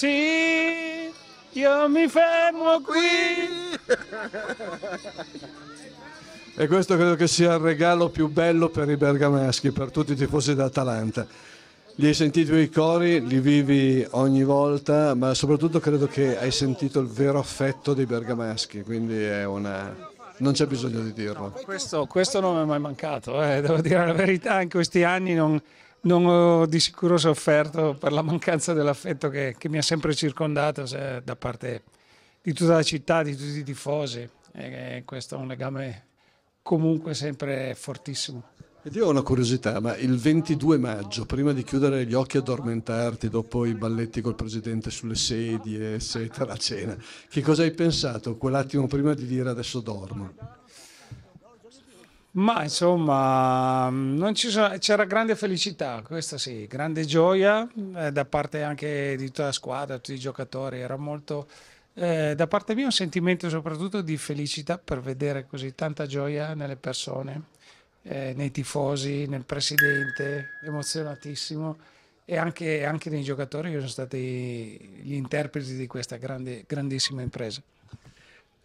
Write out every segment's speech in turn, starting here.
Sì, io mi fermo qui. e questo credo che sia il regalo più bello per i bergamaschi, per tutti i tifosi d'Atalanta. Li hai sentiti i cori, li vivi ogni volta, ma soprattutto credo che hai sentito il vero affetto dei bergamaschi, quindi è una, non c'è bisogno di dirlo. Questo, questo, non mi è mai mancato, eh, devo dire la verità, in questi anni non, non ho di sicuro sofferto per la mancanza dell'affetto che, che mi ha sempre circondato cioè, da parte di tutta la città, di tutti i tifosi. E questo è un legame comunque sempre fortissimo. Ed io ho una curiosità, ma il 22 maggio, prima di chiudere gli occhi e addormentarti dopo i balletti col presidente sulle sedie, eccetera, a cena, che cosa hai pensato quell'attimo prima di dire adesso dormo? Ma insomma, non ci sono, c'era grande felicità, questa sì, grande gioia eh, da parte anche di tutta la squadra, tutti i giocatori, era molto, eh, da parte mia un sentimento soprattutto di felicità per vedere così tanta gioia nelle persone, eh, nei tifosi, nel presidente, emozionatissimo e anche, anche nei giocatori che sono stati gli interpreti di questa grande, grandissima impresa.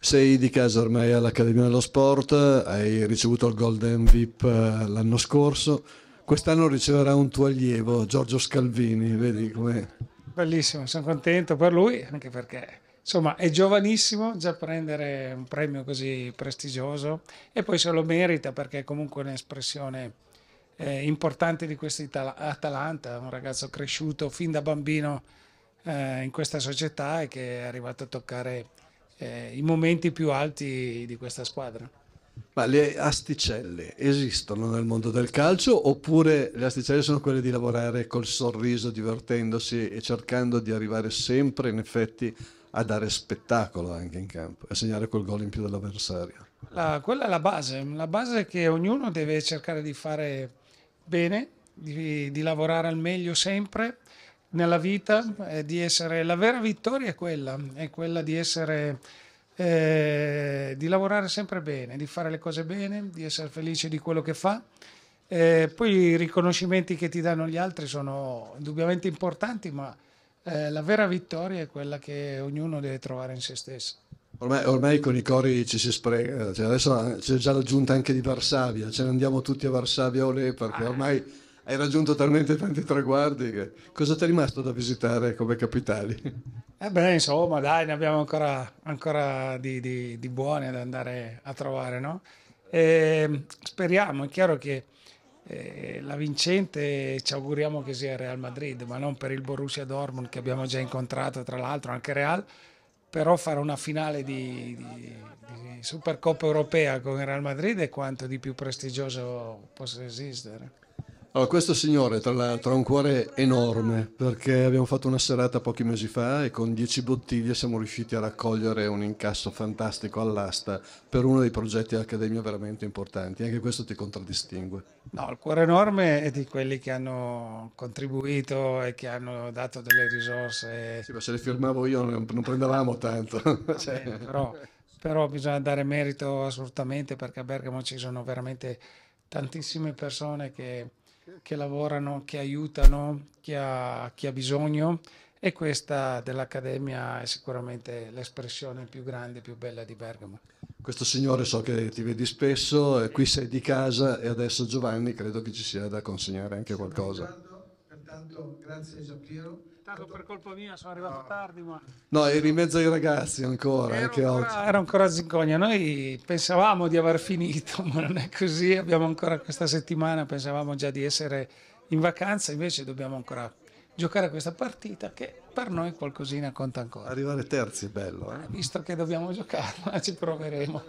Sei di casa ormai all'Accademia dello Sport, hai ricevuto il Golden VIP eh, l'anno scorso, quest'anno riceverà un tuo allievo, Giorgio Scalvini, vedi come... Bellissimo, sono contento per lui, anche perché insomma è giovanissimo già prendere un premio così prestigioso e poi se lo merita perché è comunque un'espressione eh, importante di questa Atalanta, un ragazzo cresciuto fin da bambino eh, in questa società e che è arrivato a toccare eh, i momenti più alti di questa squadra. Ma le asticelle esistono nel mondo del calcio oppure le asticelle sono quelle di lavorare col sorriso, divertendosi e cercando di arrivare sempre in effetti a dare spettacolo anche in campo, a segnare quel gol in più dell'avversario? La, quella è la base, la base è che ognuno deve cercare di fare bene, di, di lavorare al meglio sempre nella vita è di essere la vera vittoria è quella, è quella di essere eh, di lavorare sempre bene, di fare le cose bene, di essere felice di quello che fa. Eh, poi i riconoscimenti che ti danno gli altri sono indubbiamente importanti, ma eh, la vera vittoria è quella che ognuno deve trovare in se stesso. Ormai, ormai, con i cori ci si sprega, cioè adesso c'è già la giunta anche di Varsavia, ce ne andiamo tutti a Varsavia Ole perché ah. ormai hai raggiunto talmente tanti traguardi. Che... Cosa ti è rimasto da visitare come capitali? Eh beh, insomma, dai, ne abbiamo ancora, ancora di, di, di, buone da andare a trovare, no? E ehm, speriamo, è chiaro che eh, la vincente ci auguriamo che sia Real Madrid, ma non per il Borussia Dortmund che abbiamo già incontrato, tra l'altro anche Real, però fare una finale di, di, di Supercoppa europea con Real Madrid è quanto di più prestigioso possa esistere. Allora, questo signore, tra l'altro, ha un cuore enorme perché abbiamo fatto una serata pochi mesi fa e con 10 bottiglie siamo riusciti a raccogliere un incasso fantastico all'asta per uno dei progetti dell'Accademia veramente importanti. Anche questo ti contraddistingue. No, il cuore enorme è di quelli che hanno contribuito e che hanno dato delle risorse. Sì, ma se le firmavo io non, prendevamo tanto. cioè... però, però bisogna dare merito assolutamente perché a Bergamo ci sono veramente tantissime persone che che lavorano, che aiutano chi ha, chi ha bisogno e questa dell'Accademia è sicuramente l'espressione più grande, e più bella di Bergamo. Questo signore so che ti vedi spesso, qui sei di casa e adesso Giovanni credo che ci sia da consegnare anche qualcosa. Pertanto, pertanto grazie Giampiero aspettato ecco. per colpa mia, sono arrivato ah. tardi. Ma... No, eri in mezzo ai ragazzi ancora. Ero, ancora, ero ancora a Noi pensavamo di aver finito, ma non è così. Abbiamo ancora questa settimana, pensavamo già di essere in vacanza, invece dobbiamo ancora giocare questa partita che per noi qualcosina conta ancora. Arrivare terzi è bello. Eh? Visto che dobbiamo giocarla, ci proveremo.